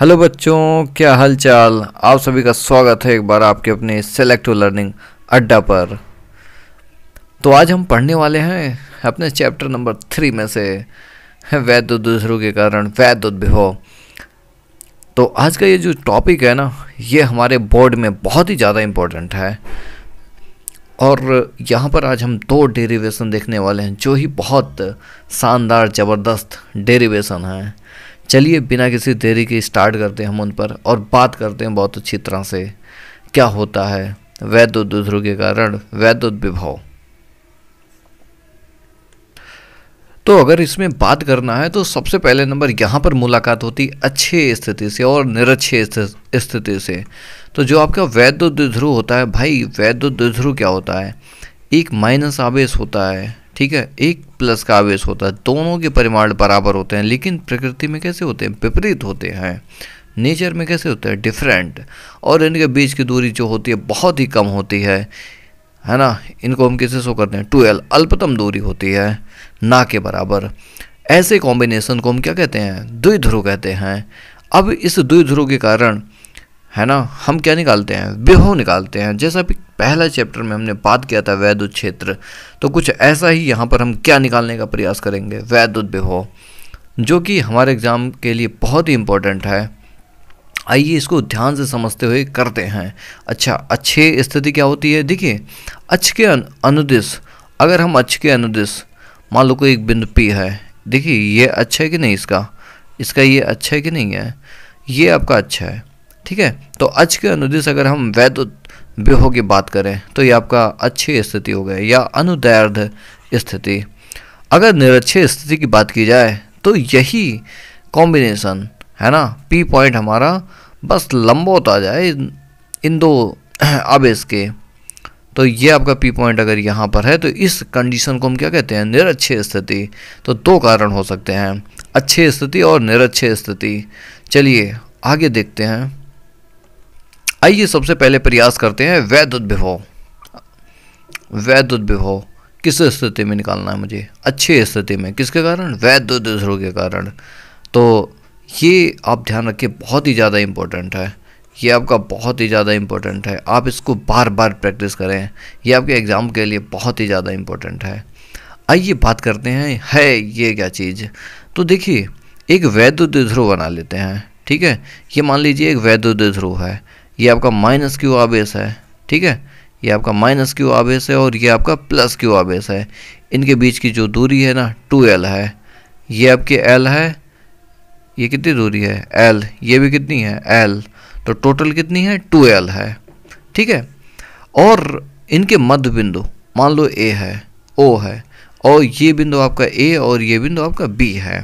hello बच्चों क्या हालचाल आप सभी का स्वागत है एक बार आपके अपने सेलेक्टिव लर्निंग अड्डा पर तो आज हम पढ़ने वाले हैं अपने चैप्टर नंबर थ्री में से वैद्य दूसरों के कारण वैद्य उद्भिव तो आज का ये जो टॉपिक है ना ये हमारे बोर्ड में बहुत ही ज़्यादा इम्पोर्टेंट है और यहाँ पर आज हम दो डेरिवेशन देखने वाले हैं जो ही बहुत शानदार ज़बरदस्त डेरिवेशन हैं चलिए बिना किसी देरी के स्टार्ट करते हैं हम उन पर और बात करते हैं बहुत अच्छी तरह से क्या होता है वैद्युत ध्रुव के कारण वैद्युत विभव तो अगर इसमें बात करना है तो सबसे पहले नंबर यहाँ पर मुलाकात होती अच्छे स्थिति से और निरक्षे स्थिति से तो जो आपका वैद्युत ध्रुव होता है भाई वैद्युत ध्रुव क्या होता है एक माइनस आवेश होता है ठीक है एक प्लस का आवेश होता है दोनों के परिमाण बराबर होते हैं लेकिन प्रकृति में कैसे होते हैं विपरीत होते हैं नेचर में कैसे होते हैं डिफरेंट और इनके बीच की दूरी जो होती है बहुत ही कम होती है है ना इनको हम कैसे शो करते हैं टूएल अल्पतम दूरी होती है ना के बराबर ऐसे कॉम्बिनेशन को हम क्या कहते हैं द्विध्रुव कहते हैं अब इस द्विध्रुव के कारण है ना हम क्या निकालते हैं बेहो निकालते हैं जैसा भी पहला चैप्टर में हमने बात किया था वैद्य क्षेत्र तो कुछ ऐसा ही यहाँ पर हम क्या निकालने का प्रयास करेंगे वैद्युत बेहो जो कि हमारे एग्ज़ाम के लिए बहुत ही इम्पोर्टेंट है आइए इसको ध्यान से समझते हुए करते हैं अच्छा अच्छे स्थिति क्या होती है देखिए अच्छ के अनुदिश अगर हम अच्छ के अनुदिश मान लो कोई एक बिंदु पी है देखिए ये अच्छा है कि नहीं इसका इसका ये अच्छा है कि नहीं है ये आपका अच्छा है ठीक है तो अच के अनुदेश अगर हम वैद व्यूह की बात करें तो ये आपका अच्छी स्थिति हो गया या अनुदैर्ध स्थिति अगर निरक्षय स्थिति की बात की जाए तो यही कॉम्बिनेशन है ना पी पॉइंट हमारा बस लंबोत आ जाए इन दो आवेश के तो ये आपका पी पॉइंट अगर यहाँ पर है तो इस कंडीशन को हम क्या कहते हैं निरक्ष स्थिति तो दो कारण हो सकते हैं अच्छी स्थिति और निरक्षय स्थिति चलिए आगे देखते हैं आइए सबसे पहले प्रयास करते हैं वैध उद्भिभव वैध उद्भिभव किस स्थिति में निकालना है मुझे अच्छी स्थिति में किसके कारण वैध उद्भिव के कारण तो ये आप ध्यान रखिए बहुत ही ज़्यादा इम्पोर्टेंट है ये आपका बहुत ही ज़्यादा इम्पोर्टेंट है आप इसको बार बार प्रैक्टिस करें ये आपके एग्ज़ाम के लिए बहुत ही ज़्यादा इम्पोर्टेंट है आइए बात करते हैं है ये क्या चीज़ तो देखिए एक वैद्युत ध्रुव बना लेते हैं ठीक है ये मान लीजिए एक वैद्युत ध्रुव है ये आपका माइनस क्यू आवेश है ठीक है ये आपका माइनस क्यू आवेश है और ये आपका प्लस क्यू आवेश है इनके बीच की जो दूरी है ना टू एल है ये आपकी एल है ये कितनी दूरी है एल ये भी कितनी है एल तो टोटल कितनी है टू एल है ठीक है और इनके मध्य बिंदु मान लो ए है ओ है और ये बिंदु आपका ए और ये बिंदु आपका बी है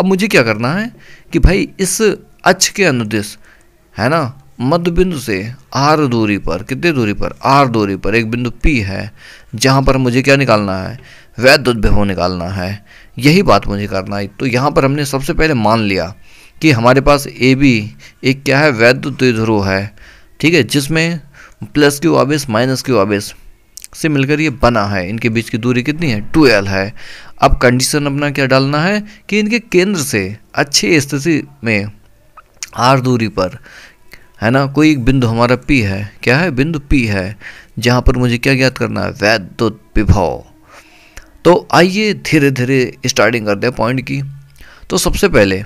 अब मुझे क्या करना है कि भाई इस अक्ष के अनुदेश है ना मध्य बिंदु से आर दूरी पर कितने दूरी पर आर दूरी पर एक बिंदु पी है जहाँ पर मुझे क्या निकालना है वैद्य उद्भव निकालना है यही बात मुझे करना है तो यहाँ पर हमने सबसे पहले मान लिया कि हमारे पास ए बी एक क्या है वैद्युत ध्रुव है ठीक है जिसमें प्लस क्यू आवेश माइनस क्यू आवेश से मिलकर ये बना है इनके बीच की दूरी कितनी है टू एल है अब कंडीशन अपना क्या डालना है कि इनके केंद्र से अच्छी स्थिति में आर दूरी पर है ना कोई एक बिंदु हमारा पी है क्या है बिंदु पी है जहाँ पर मुझे क्या ज्ञात करना है वैद्युत विभव तो आइए धीरे धीरे स्टार्टिंग करते हैं पॉइंट की तो सबसे पहले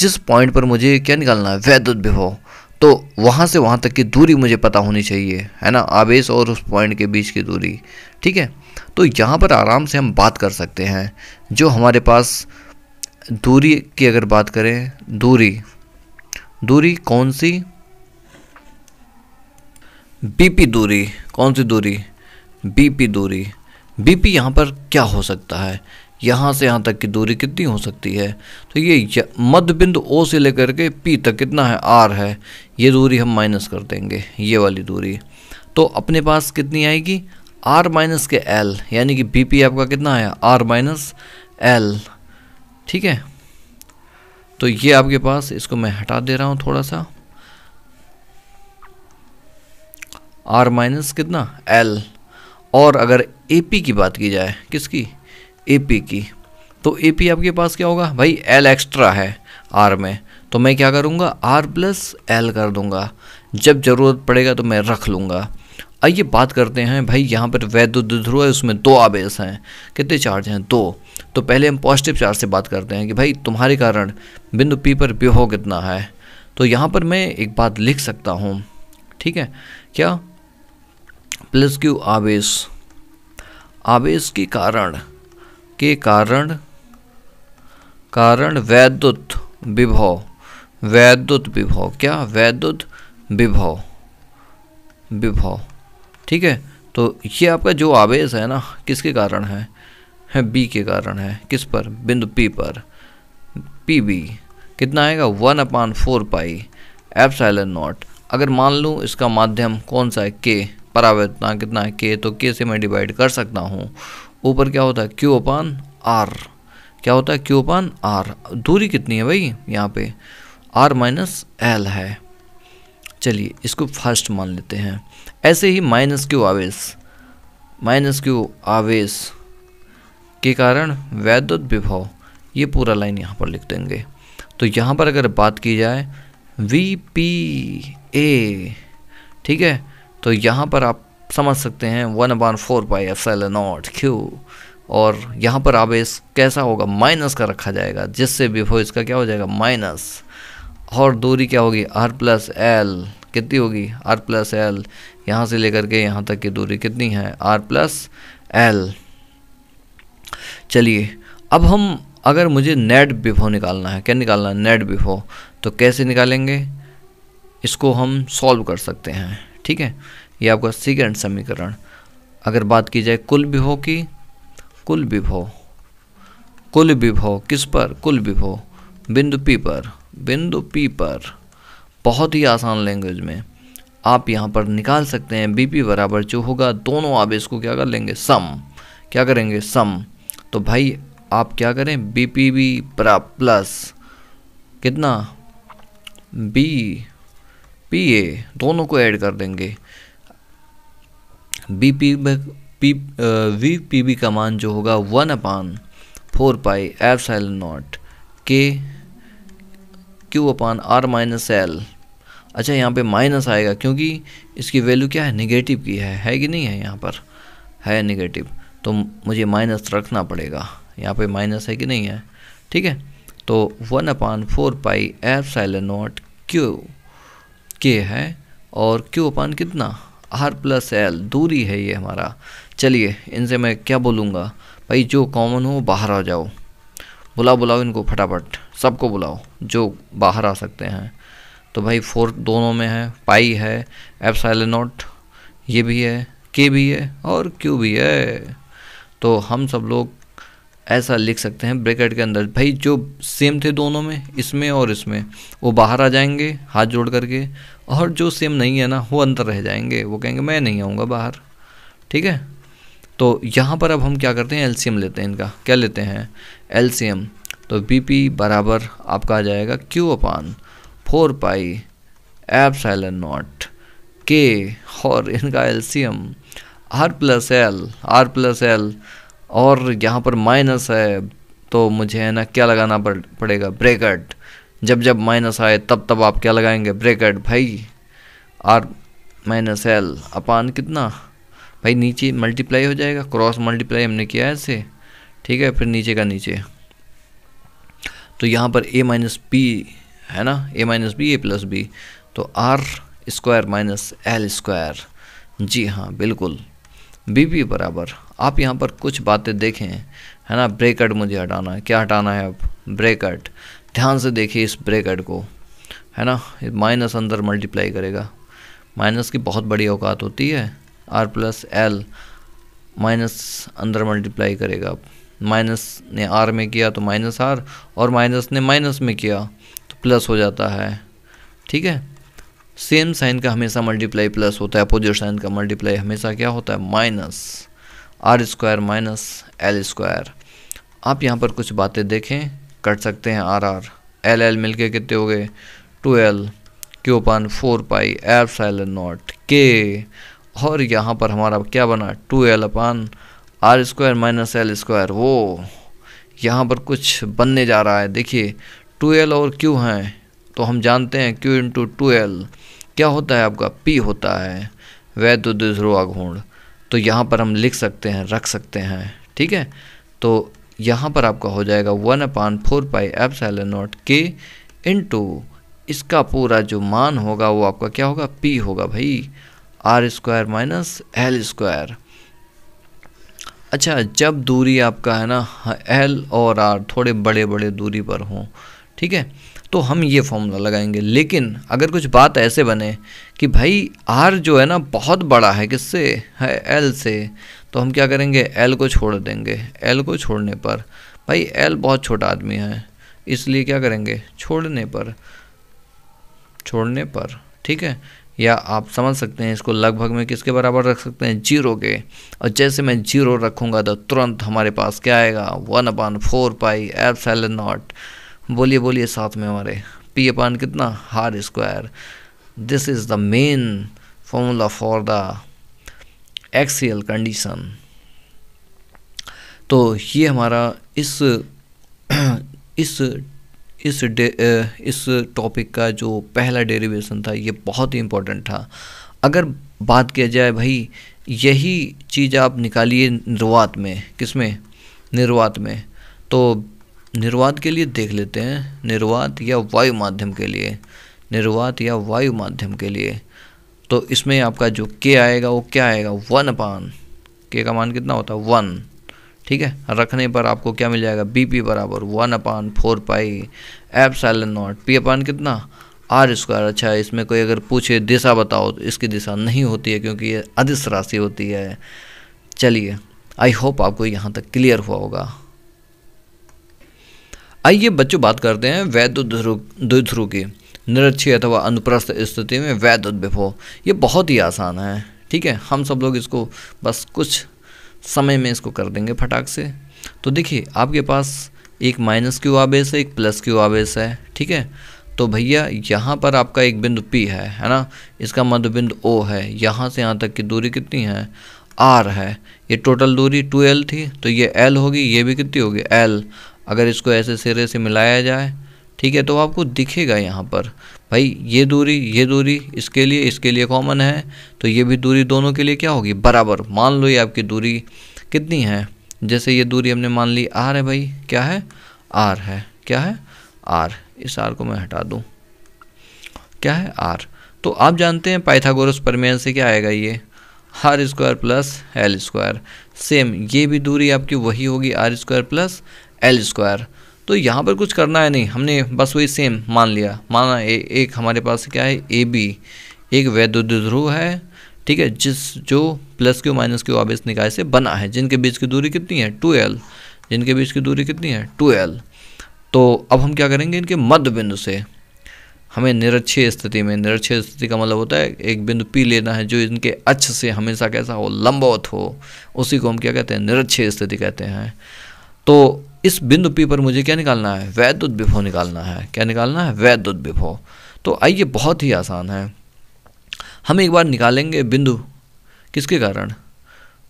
जिस पॉइंट पर मुझे क्या निकालना है वैद्युत विभव तो वहाँ से वहाँ तक की दूरी मुझे पता होनी चाहिए है ना आवेश और उस पॉइंट के बीच की दूरी ठीक है तो यहाँ पर आराम से हम बात कर सकते हैं जो हमारे पास दूरी की अगर बात करें दूरी दूरी कौन सी बीपी दूरी कौन सी दूरी बीपी दूरी बीपी यहाँ पर क्या हो सकता है यहाँ से यहाँ तक की दूरी कितनी हो सकती है तो ये मध्य बिंदु ओ से लेकर के पी तक कितना है आर है ये दूरी हम माइनस कर देंगे ये वाली दूरी तो अपने पास कितनी आएगी आर माइनस के एल यानी कि बी पी आपका कितना है आर माइनस एल ठीक है तो ये आपके पास इसको मैं हटा दे रहा हूँ थोड़ा सा आर माइनस कितना एल और अगर ए पी की बात की जाए किसकी ए पी की तो ए पी आपके पास क्या होगा भाई एल एक्स्ट्रा है आर में तो मैं क्या करूँगा आर प्लस एल कर दूँगा जब ज़रूरत पड़ेगा तो मैं रख लूँगा आइए बात करते हैं भाई यहाँ पर वैद्युत ध्रुव है उसमें दो आवेश हैं कितने चार्ज हैं दो तो पहले हम पॉजिटिव चार्ज से बात करते हैं कि भाई तुम्हारे कारण बिंदु पी पर व्यूह कितना है तो यहाँ पर मैं एक बात लिख सकता हूँ ठीक है क्या प्लस क्यू आवेश आवेश के कारण के कारण कारण वैद्युत विभव वैद्युत विभव क्या वैद्युत विभव विभव ठीक है तो ये आपका जो आवेश है ना किसके कारण है है बी के कारण है किस पर बिंदु पी पर पी बी कितना आएगा one upon four pi epsilon naught अगर मान लूँ इसका माध्यम कौन सा है के परावर्तना कितना है के तो के से मैं डिवाइड कर सकता हूँ ऊपर क्या होता है क्यू अपान आर क्या होता है क्यू अपान आर दूरी कितनी है भाई यहाँ पे आर माइनस एल है चलिए इसको फर्स्ट मान लेते हैं ऐसे ही माइनस क्यू आवेश माइनस क्यू आवेश के कारण वैद्युत विभव ये पूरा लाइन यहाँ पर लिख देंगे तो यहाँ पर अगर बात की जाए वी पी ए ठीक है तो यहाँ पर आप समझ सकते हैं one upon four pi epsilon naught Q और यहाँ पर इस कैसा होगा माइनस का रखा जाएगा जिससे विभो इसका क्या हो जाएगा माइनस और दूरी क्या होगी आर प्लस एल कितनी होगी आर प्लस एल यहाँ से लेकर के यहाँ तक की दूरी कितनी है आर प्लस एल चलिए अब हम अगर मुझे नेट बिफो निकालना है क्या निकालना है नेट बिफो तो कैसे निकालेंगे इसको हम सॉल्व कर सकते हैं ठीक है ये आपका सीकेंड समीकरण अगर बात की जाए कुल विभो की कुल विभो कुल विभो किस पर कुल विभो बिंदु पी पर बिंदु पी पर बहुत ही आसान लैंग्वेज में आप यहाँ पर निकाल सकते हैं बीपी बराबर जो होगा दोनों आप इसको क्या कर लेंगे सम क्या करेंगे सम तो भाई आप क्या करें बी पी बी प्लस कितना बी पी ए दोनों को ऐड कर देंगे B P P V P B का मान जो होगा one upon four pi epsilon naught के Q upon R minus L अच्छा यहाँ पे माइनस आएगा क्योंकि इसकी वैल्यू क्या है निगेटिव की है है कि नहीं है यहाँ पर है निगेटिव तो मुझे माइनस रखना पड़ेगा यहाँ पे माइनस है कि नहीं है ठीक है तो one upon four pi epsilon naught Q के है और क्यू अपान कितना आर प्लस एल दूरी है ये हमारा चलिए इनसे मैं क्या बोलूँगा भाई जो कॉमन हो बाहर आ जाओ बुला बुलाओ इनको फटाफट सबको बुलाओ जो बाहर आ सकते हैं तो भाई फोर दोनों में है पाई है एफ नोट ये भी है के भी है और क्यू भी है तो हम सब लोग ऐसा लिख सकते हैं ब्रैकेट के अंदर भाई जो सेम थे दोनों में इसमें और इसमें वो बाहर आ जाएंगे हाथ जोड़ करके और जो सेम नहीं है ना वो अंदर रह जाएंगे वो कहेंगे मैं नहीं आऊँगा बाहर ठीक है तो यहाँ पर अब हम क्या करते हैं एलसीएम लेते हैं इनका क्या लेते हैं एलसीएम तो बीपी बराबर आपका आ जाएगा Q upon four pi epsilon naught के और इनका LCM R plus L R plus L और यहाँ पर माइनस है तो मुझे है ना क्या लगाना पड़ेगा ब्रेकट जब जब माइनस आए तब तब आप क्या लगाएंगे ब्रेकट भाई आर माइनस एल अपान कितना भाई नीचे मल्टीप्लाई हो जाएगा क्रॉस मल्टीप्लाई हमने किया है ऐसे ठीक है फिर नीचे का नीचे तो यहाँ पर ए माइनस बी है ना A minus B A plus B तो R square minus L square जी हाँ बिल्कुल बी पी बराबर आप यहाँ पर कुछ बातें देखें है ना ब्रेकट मुझे हटाना है क्या हटाना है अब ब्रेकट ध्यान से देखिए इस ब्रेकट को है ना माइनस अंदर मल्टीप्लाई करेगा माइनस की बहुत बड़ी औकात होती है आर प्लस एल माइनस अंदर मल्टीप्लाई करेगा आप माइनस ने आर में किया तो माइनस आर और माइनस ने माइनस में किया तो प्लस हो जाता है ठीक है सेम साइन का हमेशा मल्टीप्लाई प्लस होता है अपोजिट साइन का मल्टीप्लाई हमेशा क्या होता है minus R square minus L square आप यहाँ पर कुछ बातें देखें कट सकते हैं आर आर एल एल मिल के कितने हो गए टू एल के upon four pi epsilon naught के और यहाँ पर हमारा क्या बना two L upon R square minus L square वो यहाँ पर कुछ बनने जा रहा है देखिए टू एल और क्यू हैं तो हम जानते हैं क्यू इंटू टू एल क्या होता है आपका पी होता है वह तो दुसरो आघूर्ण तो यहाँ पर हम लिख सकते हैं रख सकते हैं ठीक है तो यहाँ पर आपका हो जाएगा one upon four pi epsilon naught के इंटू इसका पूरा जो मान होगा वो आपका क्या होगा पी होगा भाई R square minus L square अच्छा जब दूरी आपका है ना एल और आर थोड़े बड़े बड़े दूरी पर हों ठीक है तो हम ये फॉर्मूला लगाएंगे लेकिन अगर कुछ बात ऐसे बने कि भाई आर जो है ना बहुत बड़ा है किससे है एल से तो हम क्या करेंगे एल को छोड़ देंगे एल को छोड़ने पर भाई एल बहुत छोटा आदमी है इसलिए क्या करेंगे छोड़ने पर छोड़ने पर ठीक है या आप समझ सकते हैं इसको लगभग में किसके बराबर रख सकते हैं जीरो के और जैसे मैं जीरो रखूँगा तो तुरंत हमारे पास क्या आएगा one upon four pi epsilon naught बोलिए बोलिए साथ में हमारे पी अपान कितना R square this is the main formula for the axial condition तो ये हमारा इस इस इस डे इस टॉपिक का जो पहला डेरिवेशन था ये बहुत ही इम्पोर्टेंट था अगर बात किया जाए भाई यही चीज़ आप निकालिए निर्वात में किसमें निर्वात में तो निर्वात के लिए देख लेते हैं निर्वात या वायु माध्यम के लिए निर्वात या वायु माध्यम के लिए तो इसमें आपका जो के आएगा वो क्या आएगा वन अपान के का मान कितना होता है वन ठीक है रखने पर आपको क्या मिल जाएगा बी पी बराबर one upon four pi epsilon naught P upon कितना आर स्क्वायर अच्छा इसमें कोई अगर पूछे दिशा बताओ तो इसकी दिशा नहीं होती है क्योंकि ये अधिस राशि होती है चलिए आई होप आपको यहाँ तक क्लियर हुआ होगा आइए बच्चों बात करते हैं वैद्य ध्रुव की निरक्षी अथवा अनुप्रस्थ स्थिति में वैध उद्भिभो ये बहुत ही आसान है ठीक है हम सब लोग इसको बस कुछ समय में इसको कर देंगे फटाक से तो देखिए आपके पास एक माइनस क्यू आवेश है एक प्लस क्यू आवेश है ठीक है तो भैया यहाँ पर आपका एक बिंदु P है है ना इसका मध्य बिंदु O है यहाँ से यहाँ तक की दूरी कितनी है R है ये टोटल दूरी 2L थी तो ये L होगी ये भी कितनी होगी L अगर इसको ऐसे सिरे से मिलाया जाए ठीक है तो आपको दिखेगा यहाँ पर भाई ये दूरी ये दूरी इसके लिए इसके लिए कॉमन है तो ये भी दूरी दोनों के लिए क्या होगी बराबर मान लो ये आपकी दूरी कितनी है जैसे ये दूरी हमने मान ली आर है भाई क्या है आर है क्या है आर इस आर को मैं हटा दूँ क्या है आर तो आप जानते हैं पाइथागोरस परमेन से क्या आएगा ये R square plus L square same ये भी दूरी आपकी वही होगी R square plus L square तो यहाँ पर कुछ करना है नहीं हमने बस वही सेम मान लिया माना ए, एक हमारे पास क्या है ए बी एक वैद्युत ध्रुव है ठीक है जिस जो प्लस क्यू माइनस क्यू आवेश निकाय से बना है जिनके बीच की दूरी कितनी है टू एल जिनके बीच की दूरी कितनी है टू एल तो अब हम क्या करेंगे इनके मध्य बिंदु से हमें निरक्षीय स्थिति में निरक्षीय स्थिति का मतलब होता है एक बिंदु पी लेना है जो इनके अक्ष से हमेशा कैसा हो लंबवत हो उसी को हम क्या कहते हैं निरक्षीय स्थिति कहते हैं तो इस बिंदु पी पर मुझे क्या निकालना है वैद्युत विभो निकालना है क्या निकालना है वैद्युत विभो तो आइए बहुत ही आसान है हम एक बार निकालेंगे बिंदु किसके कारण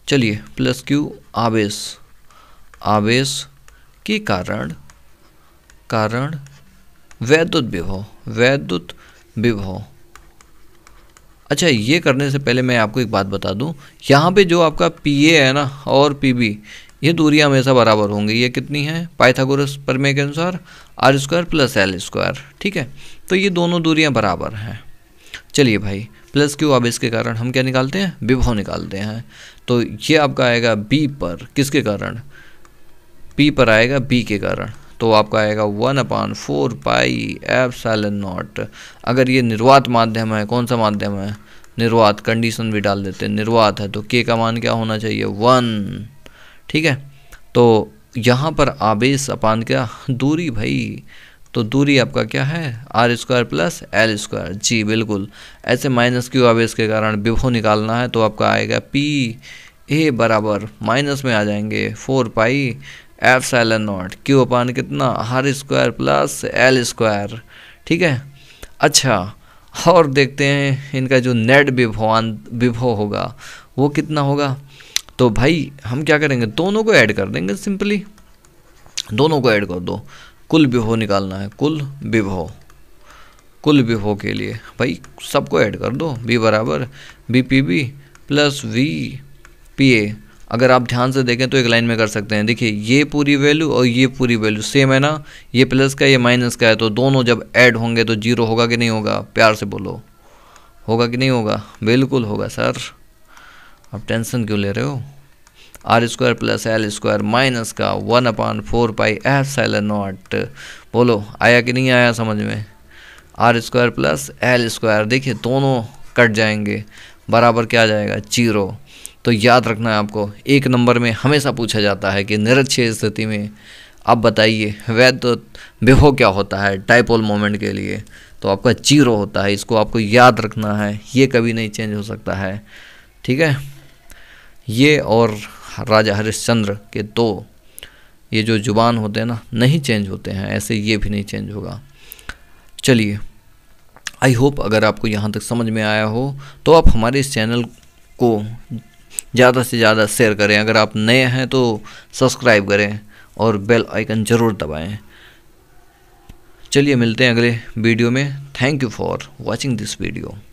चलिए प्लस क्यू आवेश आवेश के कारण कारण वैद्युत विभो वैद्युत विभो अच्छा ये करने से पहले मैं आपको एक बात बता दूं यहाँ पे जो आपका पी ए है ना और पी बी ये दूरियाँ हमेशा बराबर होंगी ये कितनी है पाइथागोरस परमे के अनुसार R square plus L square ठीक है तो ये दोनों दूरियाँ बराबर हैं चलिए भाई प्लस क्यू अब इसके कारण हम क्या निकालते हैं विभव निकालते हैं तो ये आपका आएगा बी पर किसके कारण पी पर आएगा बी के कारण तो आपका आएगा one upon four pi epsilon naught अगर ये निर्वात माध्यम है कौन सा माध्यम है निर्वात कंडीशन भी डाल देते हैं निर्वात है तो के का मान क्या होना चाहिए वन ठीक है तो यहाँ पर आवेश अपान क्या दूरी भाई तो दूरी आपका क्या है R square plus L square जी बिल्कुल ऐसे माइनस क्यू आवेश के कारण विभो निकालना है तो आपका आएगा पी ए बराबर माइनस में आ जाएंगे four pi epsilon naught Q upon कितना R square plus L square ठीक है अच्छा और देखते हैं इनका जो नेट विभो विभो होगा वो कितना होगा तो भाई हम क्या करेंगे दोनों को ऐड कर देंगे सिंपली दोनों को ऐड कर दो कुल विभो निकालना है कुल विभो कुल विभो के लिए भाई सबको ऐड कर दो बी बराबर B P B plus V P A अगर आप ध्यान से देखें तो एक लाइन में कर सकते हैं देखिए ये पूरी वैल्यू और ये पूरी वैल्यू सेम है ना ये प्लस का ये माइनस का है तो दोनों जब ऐड होंगे तो जीरो होगा कि नहीं होगा प्यार से बोलो होगा कि नहीं होगा बिल्कुल होगा सर आप टेंशन क्यों ले रहे हो R square plus L square minus का one upon four pi epsilon naught बोलो आया कि नहीं आया समझ में R square plus L square देखिए दोनों कट जाएंगे बराबर क्या जाएगा जीरो तो याद रखना है आपको एक नंबर में हमेशा पूछा जाता है कि निरक्षय स्थिति में आप बताइए वैध तो विभो क्या होता है टाइपोल मोमेंट के लिए तो आपका जीरो होता है इसको आपको याद रखना है ये कभी नहीं चेंज हो सकता है ठीक है ये और राजा हरिश्चंद्र के दो तो ये जो जुबान होते हैं ना नहीं चेंज होते हैं ऐसे ये भी नहीं चेंज होगा चलिए आई होप अगर आपको यहाँ तक समझ में आया हो तो आप हमारे इस चैनल को ज़्यादा से ज़्यादा शेयर करें अगर आप नए हैं तो सब्सक्राइब करें और बेल आइकन ज़रूर दबाएं चलिए मिलते हैं अगले वीडियो में thank you for watching this video